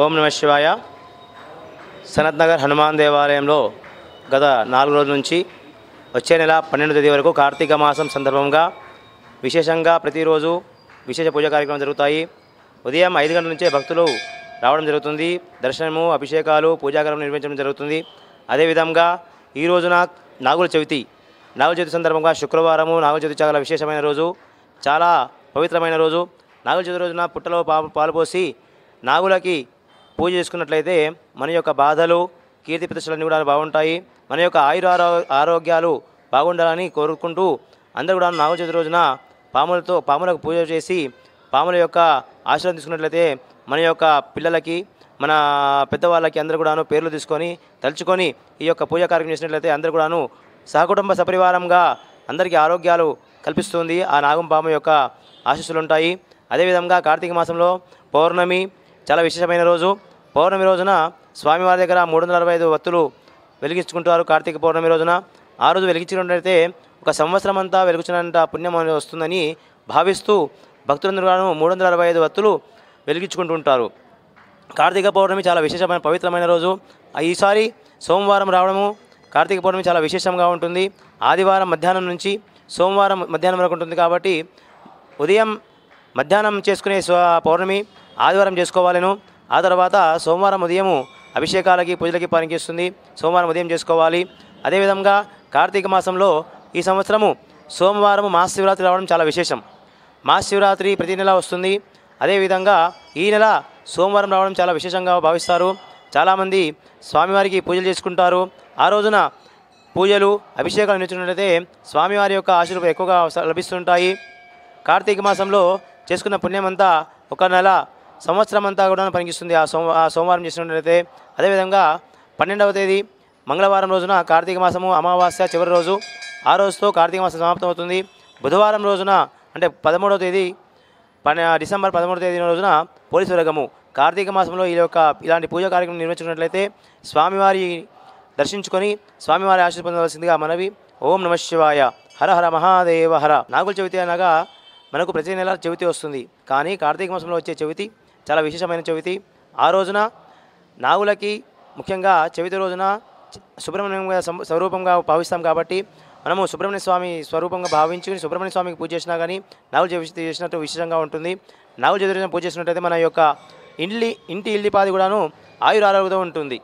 ఓం నమ శివాయ సనత్ నగర్ హనుమాన్ దేవాలయంలో గత నాలుగు రోజుల నుంచి వచ్చే నెల పన్నెండు తేదీ వరకు కార్తీక మాసం సందర్భంగా విశేషంగా ప్రతిరోజు విశేష పూజ కార్యక్రమం జరుగుతాయి ఉదయం ఐదు గంటల నుంచే భక్తులు రావడం జరుగుతుంది దర్శనము అభిషేకాలు పూజాకారం నిర్వహించడం జరుగుతుంది అదేవిధంగా ఈ రోజున నాగుల చవితి నాగుల చవితి సందర్భంగా శుక్రవారము నాగుల చవితి చాలా విశేషమైన రోజు చాలా పవిత్రమైన రోజు నాగుల చవితి రోజున పుట్టలో పాలు పోసి నాగులకి పూజ చేసుకున్నట్లయితే మన యొక్క బాధలు కీర్తి ప్రతిష్టలన్నీ కూడా బాగుంటాయి మన యొక్క ఆయుర ఆరోగ్యాలు బాగుండాలని కోరుకుంటూ అందరూ కూడా నాగ చవితి రోజున పాములతో పాములకు పూజ చేసి పాముల యొక్క ఆశీర్వాదం తీసుకున్నట్లయితే మన యొక్క పిల్లలకి మన పెద్దవాళ్ళకి అందరూ కూడాను పేర్లు తీసుకొని తలుచుకొని ఈ యొక్క పూజా కార్యక్రమం చేసినట్లయితే అందరూ కూడాను సహకుటుంబ సపరివారంగా అందరికీ ఆరోగ్యాలు కల్పిస్తుంది ఆ నాగం పాము యొక్క ఆశీస్సులు ఉంటాయి అదేవిధంగా కార్తీక మాసంలో పౌర్ణమి చాలా విశేషమైన రోజు పౌర్ణమి రోజున స్వామివారి దగ్గర మూడు వందల అరవై ఐదు వత్తులు వెలిగించుకుంటారు కార్తీక పౌర్ణమి రోజున ఆ రోజు వెలిగించినట్లయితే ఒక సంవత్సరం అంతా వెలుగుచినంత పుణ్యం వస్తుందని భావిస్తూ భక్తులందరూ గాను మూడు వందల అరవై ఐదు వత్తులు వెలిగించుకుంటుంటారు కార్తీక పౌర్ణమి చాలా విశేషమైన పవిత్రమైన రోజు ఈసారి సోమవారం రావడము కార్తీక పౌర్ణమి చాలా విశేషంగా ఉంటుంది ఆదివారం మధ్యాహ్నం నుంచి సోమవారం మధ్యాహ్నం వరకు ఉంటుంది కాబట్టి ఉదయం మధ్యాహ్నం చేసుకునే పౌర్ణమి ఆదివారం చేసుకోవాలను ఆ తర్వాత సోమవారం ఉదయము అభిషేకాలకి పూజలకి పనికిస్తుంది సోమవారం ఉదయం చేసుకోవాలి అదేవిధంగా కార్తీక మాసంలో ఈ సంవత్సరము సోమవారం మహాశివరాత్రి రావడం చాలా విశేషం మహాశివరాత్రి ప్రతి నెల వస్తుంది అదేవిధంగా ఈ నెల సోమవారం రావడం చాలా విశేషంగా భావిస్తారు చాలామంది స్వామివారికి పూజలు చేసుకుంటారు ఆ రోజున పూజలు అభిషేకాలు నిలిచినట్లయితే స్వామివారి యొక్క ఆశీర్వాదం ఎక్కువగా లభిస్తుంటాయి కార్తీక మాసంలో చేసుకున్న పుణ్యమంతా ఒక నెల సంవత్సరం అంతా కూడా పనికిస్తుంది ఆ సోమ ఆ సోమవారం చేసినట్లయితే అదేవిధంగా పన్నెండవ తేదీ మంగళవారం రోజున కార్తీక మాసము అమావాస్య చివరి రోజు ఆ రోజుతో కార్తీక మాసం సమాప్తం అవుతుంది బుధవారం రోజున అంటే పదమూడవ తేదీ పన్న డిసెంబర్ పదమూడవ తేదీ రోజున పోలీసు వర్గము కార్తీక మాసంలో ఈ యొక్క ఇలాంటి పూజా కార్యక్రమం నిర్వహించినట్లయితే స్వామివారి దర్శించుకొని స్వామివారి ఆశీర్ పొందవలసిందిగా మనవి ఓం నమ శివాయ హర హర మహాదేవ హర నాగుల చవితి అనగా మనకు ప్రతి నెల చవితి వస్తుంది కానీ కార్తీక మాసంలో వచ్చే చవితి చాలా విశేషమైన చవితి ఆ రోజున నాగులకి ముఖ్యంగా చవితి రోజున సుబ్రహ్మణ్యం స్వరూపంగా భావిస్తాం కాబట్టి మనము సుబ్రహ్మణ్య స్వామి స్వరూపంగా భావించి సుబ్రహ్మణ్య స్వామికి పూజ చేసినా కానీ నాగు చవితి చేసినట్టు విశేషంగా ఉంటుంది నాగు చవితి పూజ చేసినట్టయితే మన యొక్క ఇంటి ఇంటి ఇల్లిపాది కూడాను ఆయుర ఉంటుంది